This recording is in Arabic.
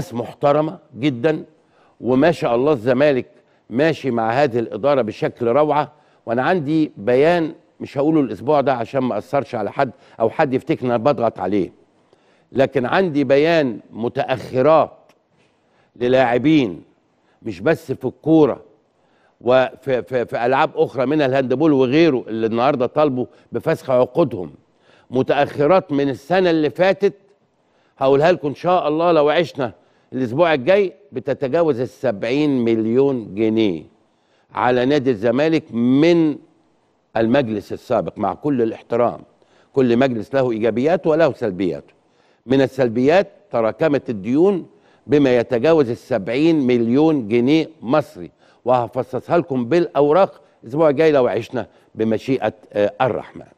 ناس محترمه جدا وما شاء الله الزمالك ماشي مع هذه الاداره بشكل روعه وانا عندي بيان مش هقوله الاسبوع ده عشان ما اثرش على حد او حد يفتكر انا بضغط عليه لكن عندي بيان متاخرات للاعبين مش بس في الكوره وفي في, في العاب اخرى من الهاندبول وغيره اللي النهارده طالبوا بفسخ عقودهم متاخرات من السنه اللي فاتت هقولها لكم ان شاء الله لو عشنا الاسبوع الجاي بتتجاوز ال 70 مليون جنيه على نادي الزمالك من المجلس السابق مع كل الاحترام كل مجلس له ايجابيات وله سلبيات من السلبيات تراكمت الديون بما يتجاوز ال 70 مليون جنيه مصري وهفصصها لكم بالاوراق الاسبوع الجاي لو عشنا بمشيئه آه، الرحمن